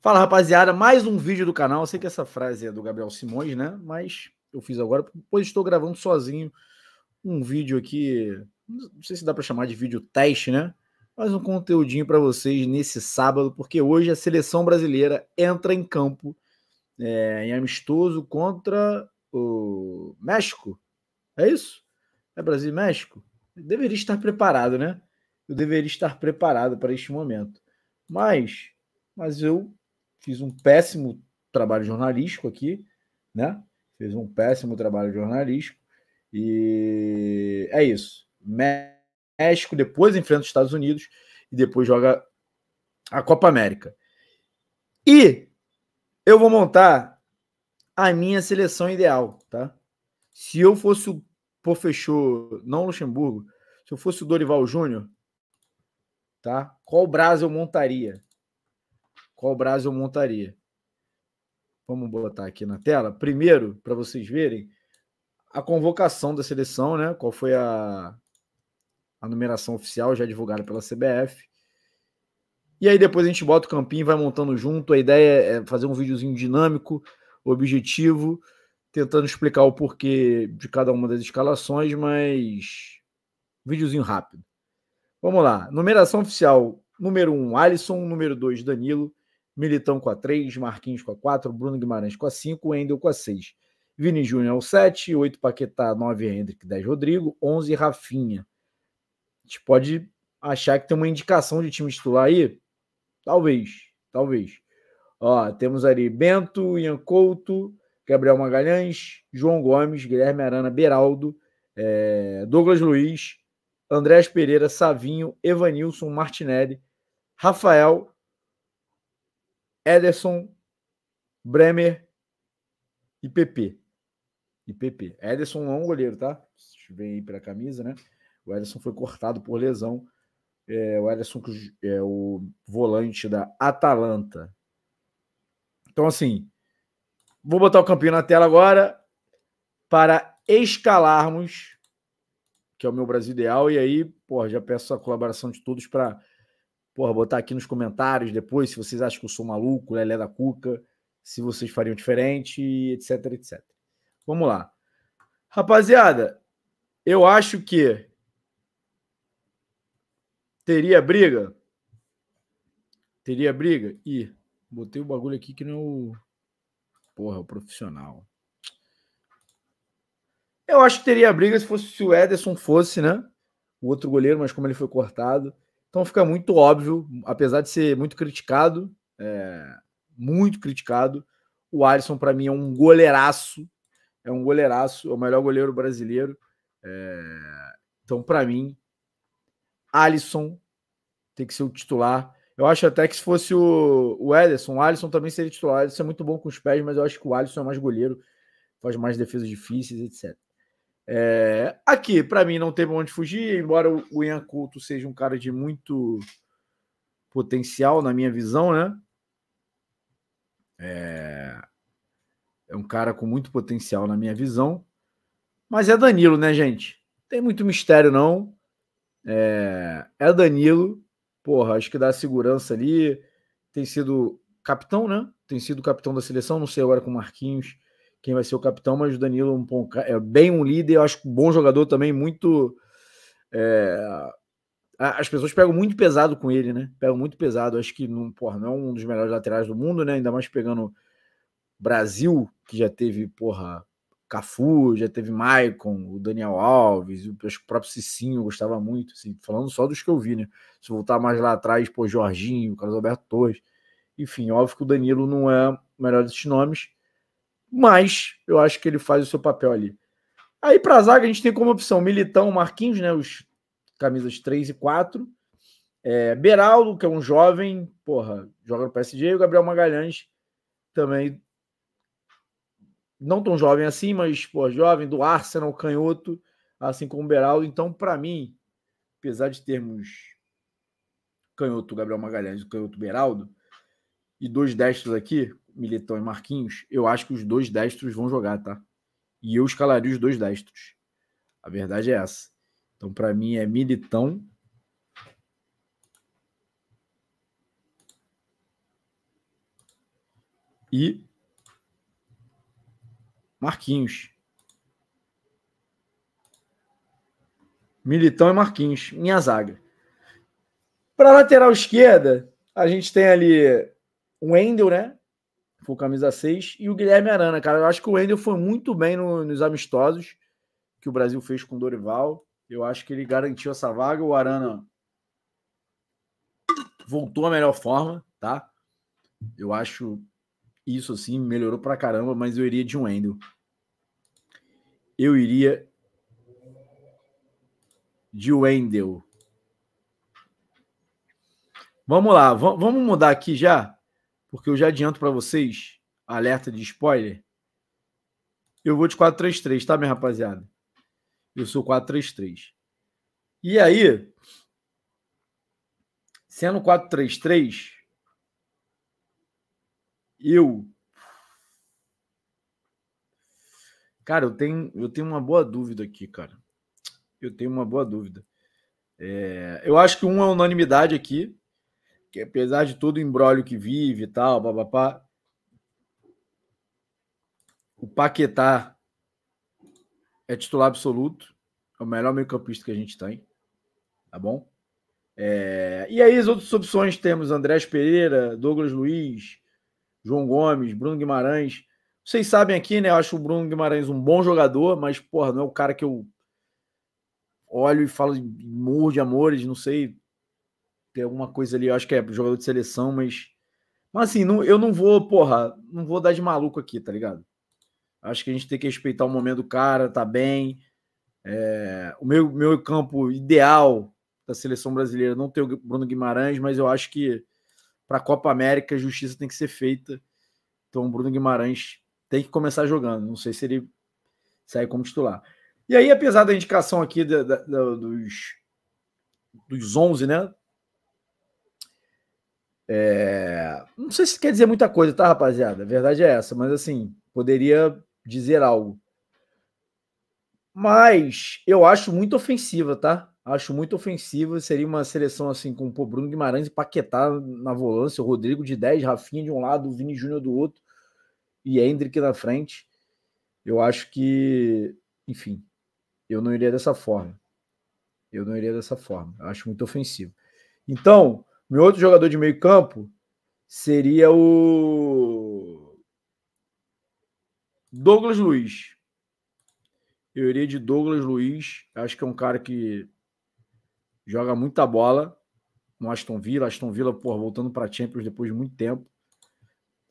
Fala, rapaziada, mais um vídeo do canal. Eu sei que essa frase é do Gabriel Simões, né? Mas eu fiz agora, pois estou gravando sozinho um vídeo aqui, não sei se dá para chamar de vídeo teste, né? Mas um conteúdinho para vocês nesse sábado, porque hoje a seleção brasileira entra em campo é, em amistoso contra o México. É isso? É Brasil e México? Eu deveria estar preparado, né? Eu deveria estar preparado para este momento. Mas, mas eu fiz um péssimo trabalho jornalístico aqui, né? Fez um péssimo trabalho jornalístico. E é isso. México depois enfrenta os Estados Unidos e depois joga a Copa América. E eu vou montar a minha seleção ideal, tá? Se eu fosse o professor, não Luxemburgo, se eu fosse o Dorival Júnior, tá? Qual Brasil eu montaria? qual brasa eu montaria. Vamos botar aqui na tela. Primeiro, para vocês verem, a convocação da seleção, né? Qual foi a, a numeração oficial já divulgada pela CBF. E aí depois a gente bota o campinho, vai montando junto. A ideia é fazer um videozinho dinâmico, objetivo, tentando explicar o porquê de cada uma das escalações, mas videozinho rápido. Vamos lá. Numeração oficial: número 1, um, Alisson, número 2, Danilo, Militão com a 3, Marquinhos com a 4, Bruno Guimarães com a 5, Wendel com a 6. Vini Júnior é o 7, 8 Paquetá, 9 Hendrick, 10 Rodrigo, 11 Rafinha. A gente pode achar que tem uma indicação de time titular aí? Talvez, talvez. Ó, temos ali Bento, Ian Couto, Gabriel Magalhães, João Gomes, Guilherme Arana, Beraldo, é, Douglas Luiz, Andrés Pereira, Savinho, Evanilson, Martinelli, Rafael Ederson, Bremer e PP. E PP. Ederson não é um goleiro, tá? Vem aí pela camisa, né? O Ederson foi cortado por lesão. É, o Ederson é o volante da Atalanta. Então, assim, vou botar o campeão na tela agora para escalarmos, que é o meu Brasil ideal, e aí, pô, já peço a colaboração de todos para porra, botar aqui nos comentários depois se vocês acham que eu sou maluco, Lelé da Cuca, se vocês fariam diferente, etc, etc. Vamos lá. Rapaziada, eu acho que teria briga. Teria briga? E botei o bagulho aqui que não é o porra, o profissional. Eu acho que teria briga se fosse se o Ederson fosse, né? O outro goleiro, mas como ele foi cortado, então fica muito óbvio, apesar de ser muito criticado, é, muito criticado, o Alisson para mim é um goleiraço, é um goleiraço, é o melhor goleiro brasileiro. É, então para mim, Alisson tem que ser o titular. Eu acho até que se fosse o, o Ederson, o Alisson também seria titular. Isso é muito bom com os pés, mas eu acho que o Alisson é mais goleiro, faz mais defesas difíceis, etc. É, aqui, para mim, não tem onde fugir, embora o Ian Couto seja um cara de muito potencial, na minha visão, né? É, é um cara com muito potencial, na minha visão. Mas é Danilo, né, gente? Tem muito mistério, não. É, é Danilo. Porra, acho que dá segurança ali. Tem sido capitão, né? Tem sido capitão da seleção, não sei agora com Marquinhos quem vai ser o capitão, mas o Danilo é um bom, é bem um líder, eu acho bom jogador também, muito. É, as pessoas pegam muito pesado com ele, né? Pegam muito pesado. Acho que não, porra, não é um dos melhores laterais do mundo, né? Ainda mais pegando Brasil, que já teve, porra, Cafu, já teve Maicon, o Daniel Alves, o próprio Cicinho eu gostava muito, assim, falando só dos que eu vi, né? Se voltar mais lá atrás, pô, Jorginho, Carlos Alberto Torres. Enfim, óbvio que o Danilo não é o melhor desses nomes, mas eu acho que ele faz o seu papel ali. Aí para a zaga a gente tem como opção Militão, Marquinhos, né, os camisas 3 e 4. É, Beraldo, que é um jovem, porra, joga no PSG, e o Gabriel Magalhães também não tão jovem assim, mas pô, jovem do Arsenal, canhoto, assim como o Beraldo. Então, para mim, apesar de termos canhoto Gabriel Magalhães e canhoto Beraldo e dois destros aqui, Militão e Marquinhos, eu acho que os dois destros vão jogar, tá? E eu escalaria os dois destros. A verdade é essa. Então, para mim, é Militão. E Marquinhos. Militão e Marquinhos, minha zaga. Para lateral esquerda, a gente tem ali o Wendel, né? foi camisa 6, e o Guilherme Arana, cara. Eu acho que o Wendel foi muito bem no, nos amistosos que o Brasil fez com o Dorival. Eu acho que ele garantiu essa vaga. O Arana voltou à melhor forma, tá? Eu acho isso assim, melhorou pra caramba, mas eu iria de um Wendel. Eu iria de Wendel. Vamos lá, vamos mudar aqui já? porque eu já adianto para vocês, alerta de spoiler, eu vou de 4-3-3, tá, minha rapaziada? Eu sou 4-3-3. E aí, sendo 4-3-3, eu. Cara, eu tenho, eu tenho uma boa dúvida aqui, cara. Eu tenho uma boa dúvida. É, eu acho que um é unanimidade aqui, que apesar de todo o embrólio que vive e tal, papapá, o Paquetá é titular absoluto, é o melhor meio-campista que a gente tem, tá bom? É... e aí as outras opções temos Andrés Pereira, Douglas Luiz, João Gomes, Bruno Guimarães. Vocês sabem aqui, né? Eu acho o Bruno Guimarães um bom jogador, mas, porra, não é o cara que eu olho e falo amor de amores, não sei, tem alguma coisa ali, eu acho que é jogador de seleção, mas. Mas assim, não, eu não vou, porra, não vou dar de maluco aqui, tá ligado? Acho que a gente tem que respeitar o momento do cara, tá bem. É, o meu, meu campo ideal da seleção brasileira não tem o Bruno Guimarães, mas eu acho que para a Copa América a justiça tem que ser feita. Então o Bruno Guimarães tem que começar jogando. Não sei se ele sai como titular. E aí, apesar da indicação aqui da, da, da, dos, dos 11, né? É... Não sei se quer dizer muita coisa, tá, rapaziada? A verdade é essa, mas assim, poderia dizer algo. Mas eu acho muito ofensiva, tá? Acho muito ofensiva. Seria uma seleção assim com o Bruno Guimarães e Paquetá na volância, o Rodrigo de 10, Rafinha de um lado, o Vini Júnior do outro e Hendrick na frente. Eu acho que, enfim, eu não iria dessa forma. Eu não iria dessa forma. Eu acho muito ofensivo. Então, meu outro jogador de meio campo seria o Douglas Luiz. Eu iria de Douglas Luiz. Acho que é um cara que joga muita bola no Aston Villa. Aston Villa, por voltando para Champions depois de muito tempo.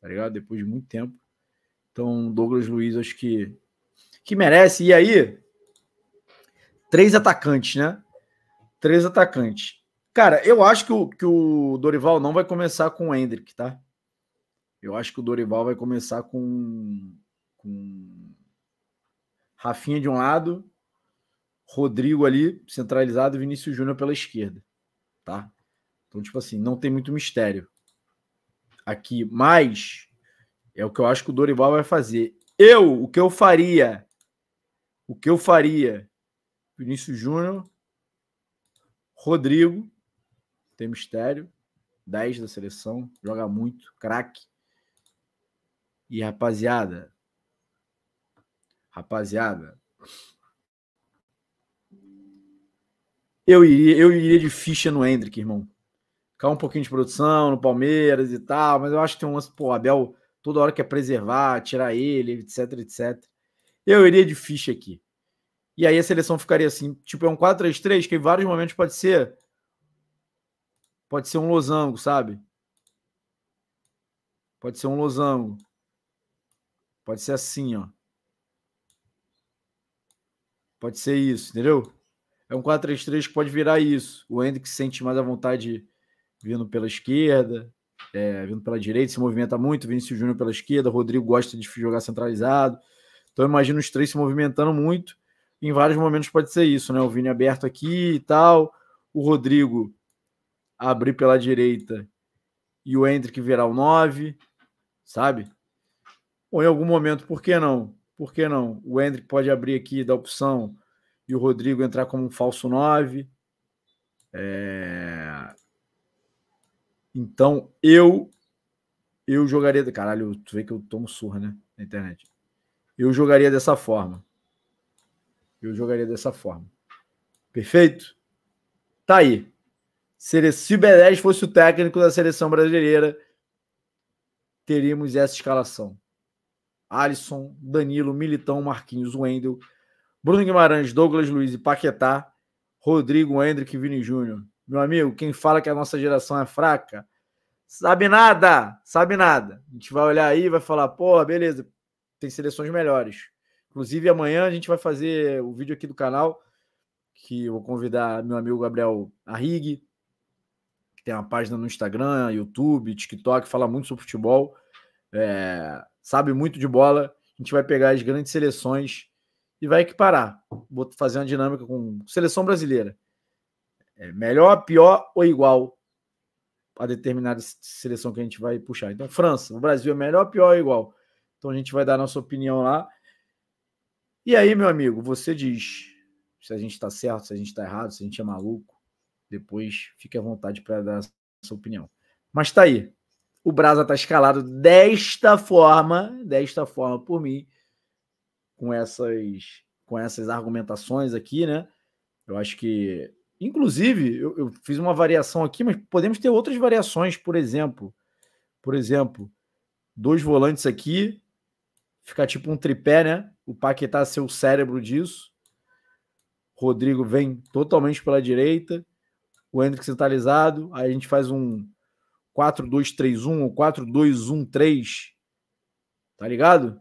Tá ligado? Depois de muito tempo. Então, Douglas Luiz, acho que que merece. E aí, três atacantes, né? Três atacantes. Cara, eu acho que o, que o Dorival não vai começar com o Hendrick, tá? Eu acho que o Dorival vai começar com, com Rafinha de um lado, Rodrigo ali centralizado e Vinícius Júnior pela esquerda, tá? Então, tipo assim, não tem muito mistério aqui, mas é o que eu acho que o Dorival vai fazer. Eu, o que eu faria, o que eu faria, Vinícius Júnior, Rodrigo, tem mistério, 10 da seleção, joga muito, craque. E rapaziada, rapaziada, eu iria, eu iria de ficha no Hendrick, irmão. Ficar um pouquinho de produção no Palmeiras e tal, mas eu acho que tem um lance, pô, Abel toda hora quer preservar, tirar ele, etc, etc. Eu iria de ficha aqui. E aí a seleção ficaria assim, tipo, é um 4-3-3 que em vários momentos pode ser Pode ser um losango, sabe? Pode ser um losango. Pode ser assim, ó. Pode ser isso, entendeu? É um 4-3-3 que pode virar isso. O Hendrick se sente mais à vontade vindo pela esquerda, é, vindo pela direita, se movimenta muito. Vinícius Júnior pela esquerda, Rodrigo gosta de jogar centralizado. Então eu imagino os três se movimentando muito. Em vários momentos pode ser isso, né? O Vini aberto aqui e tal. O Rodrigo abrir pela direita e o Hendrick virar o 9, sabe? Ou em algum momento, por que não? Por que não? O Hendrick pode abrir aqui da opção e o Rodrigo entrar como um falso 9. É... Então eu eu jogaria. Caralho, tu vê que eu tomo surra, né? Na internet. Eu jogaria dessa forma. Eu jogaria dessa forma. Perfeito? Tá aí se Belés fosse o técnico da seleção brasileira, teríamos essa escalação. Alisson, Danilo, Militão, Marquinhos, Wendel, Bruno Guimarães, Douglas Luiz e Paquetá, Rodrigo, Hendrick e Vini Júnior. Meu amigo, quem fala que a nossa geração é fraca, sabe nada, sabe nada. A gente vai olhar aí e vai falar, porra, beleza, tem seleções melhores. Inclusive, amanhã a gente vai fazer o vídeo aqui do canal, que eu vou convidar meu amigo Gabriel Arrigue, tem uma página no Instagram, YouTube, TikTok, fala muito sobre futebol, é, sabe muito de bola. A gente vai pegar as grandes seleções e vai equiparar. Vou fazer uma dinâmica com seleção brasileira. É melhor, pior ou igual a determinada seleção que a gente vai puxar. Então, França, o Brasil é melhor, pior ou igual. Então a gente vai dar a nossa opinião lá. E aí, meu amigo, você diz se a gente está certo, se a gente está errado, se a gente é maluco. Depois fique à vontade para dar sua opinião. Mas tá aí. O Brasa tá escalado desta forma, desta forma por mim, com essas com essas argumentações aqui, né? Eu acho que, inclusive, eu, eu, fiz uma variação aqui, mas podemos ter outras variações, por exemplo. Por exemplo, dois volantes aqui, ficar tipo um tripé, né? O Paquetá ser o cérebro disso. Rodrigo vem totalmente pela direita o Hendrick centralizado, aí a gente faz um 4-2-3-1 ou 4-2-1-3, tá ligado?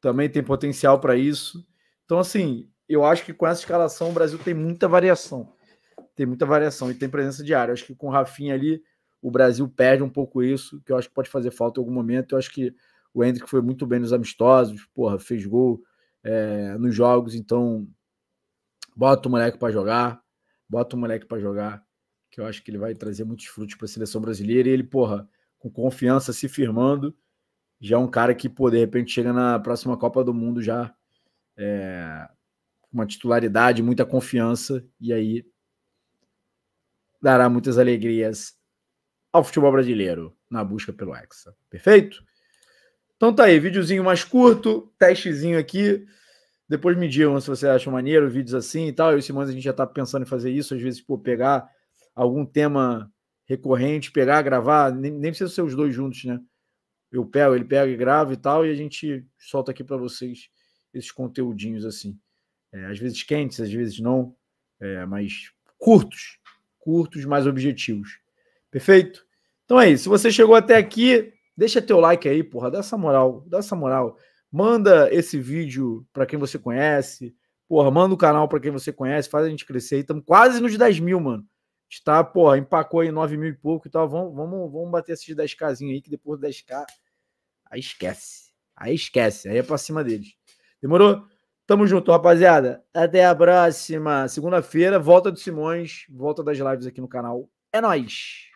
Também tem potencial para isso. Então, assim, eu acho que com essa escalação o Brasil tem muita variação. Tem muita variação e tem presença diária. Eu acho que com o Rafinha ali, o Brasil perde um pouco isso, que eu acho que pode fazer falta em algum momento. Eu acho que o Hendrick foi muito bem nos amistosos, porra, fez gol é, nos jogos, então bota o moleque para jogar bota o moleque para jogar, que eu acho que ele vai trazer muitos frutos para a seleção brasileira. E ele, porra, com confiança, se firmando, já é um cara que, pô, de repente chega na próxima Copa do Mundo já é, uma titularidade, muita confiança, e aí dará muitas alegrias ao futebol brasileiro na busca pelo Hexa. Perfeito? Então tá aí, videozinho mais curto, testezinho aqui. Depois me digam se você acha maneiro vídeos assim e tal. Eu e Simões, a gente já está pensando em fazer isso, às vezes, pô, pegar algum tema recorrente, pegar, gravar, nem, nem precisa ser os dois juntos, né? Eu pego, ele pega e grava e tal, e a gente solta aqui para vocês esses conteúdinhos assim. É, às vezes quentes, às vezes não, é, mas curtos, curtos, mais objetivos. Perfeito? Então é isso. Se você chegou até aqui, deixa teu like aí, porra, dá essa moral, dá essa moral. Manda esse vídeo para quem você conhece. Porra, manda o canal para quem você conhece, faz a gente crescer. Estamos quase nos 10 mil, mano. está, porra, empacou aí 9 mil e pouco e tal. Vamos, vamos, vamos bater esses 10kzinho aí, que depois do 10k, aí esquece. Aí esquece. Aí é pra cima deles. Demorou? Tamo junto, rapaziada. Até a próxima. Segunda-feira, volta do Simões, volta das lives aqui no canal. É nóis!